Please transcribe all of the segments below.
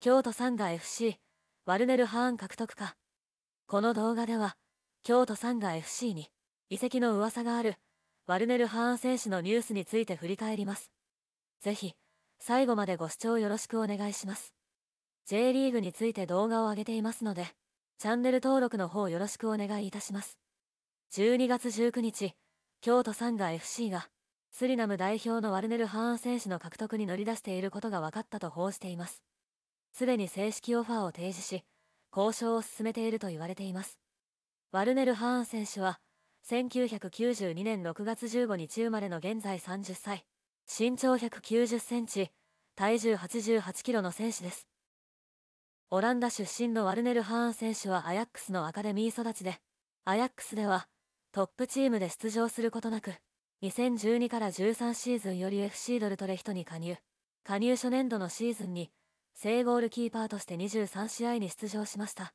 京都サンガ FC、ワルネル・ハーン獲得か。この動画では、京都サンガ FC に移籍の噂があるワルネル・ハーン選手のニュースについて振り返ります。是非最後までご視聴よろしくお願いします。J リーグについて動画を上げていますので、チャンネル登録の方よろしくお願いいたします。12月19日、京都サンガ FC が、スリナム代表のワルネル・ハーン選手の獲得に乗り出していることが分かったと報じています。すでに正式オファーを提示し、交渉を進めていると言われています。ワルネル・ハーン選手は、1992年6月15日生まれの現在30歳、身長190センチ、体重88キロの選手です。オランダ出身のワルネル・ハーン選手はアヤックスのアカデミー育ちで、アヤックスではトップチームで出場することなく、2012から13シーズンより FC ドルトレヒトに加入。加入初年度のシーズンに正ゴールキーパーとして23試合に出場しました。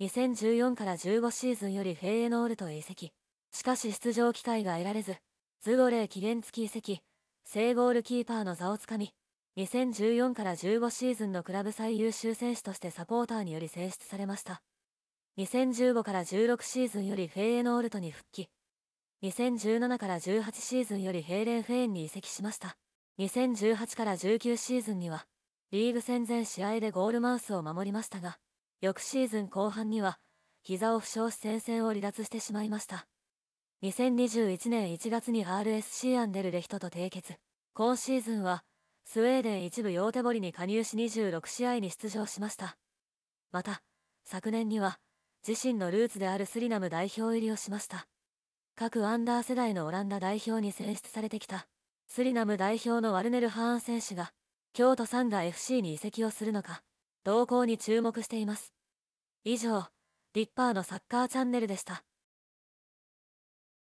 2014から15シーズンよりフェイエノールへ移籍。しかし出場機会が得られず、ズゴレー期限付き移籍、正ゴールキーパーの座をつかみ、2014から15シーズンのクラブ最優秀選手としてサポーターにより選出されました。2015から16シーズンよりフェイエノールトに復帰。2017から18シーズンよりヘーレンフェーンに移籍しました。2018から19シーズンには、リーグ戦前試合でゴールマウスを守りましたが、翌シーズン後半には、膝を負傷し戦線を離脱してしまいました。2021年1月に RSC アンデルレヒトと締結。今シーズンは、スウェーデン一部ヨーテボリに加入し26試合に出場しました。また、昨年には、自身のルーツであるスリナム代表入りをしました。各アンダー世代のオランダ代表に選出されてきた、スリナム代表のワルネル・ハーン選手が、京都さんが FC に移籍をするのか動向に注目しています以上リッパーのサッカーチャンネルでした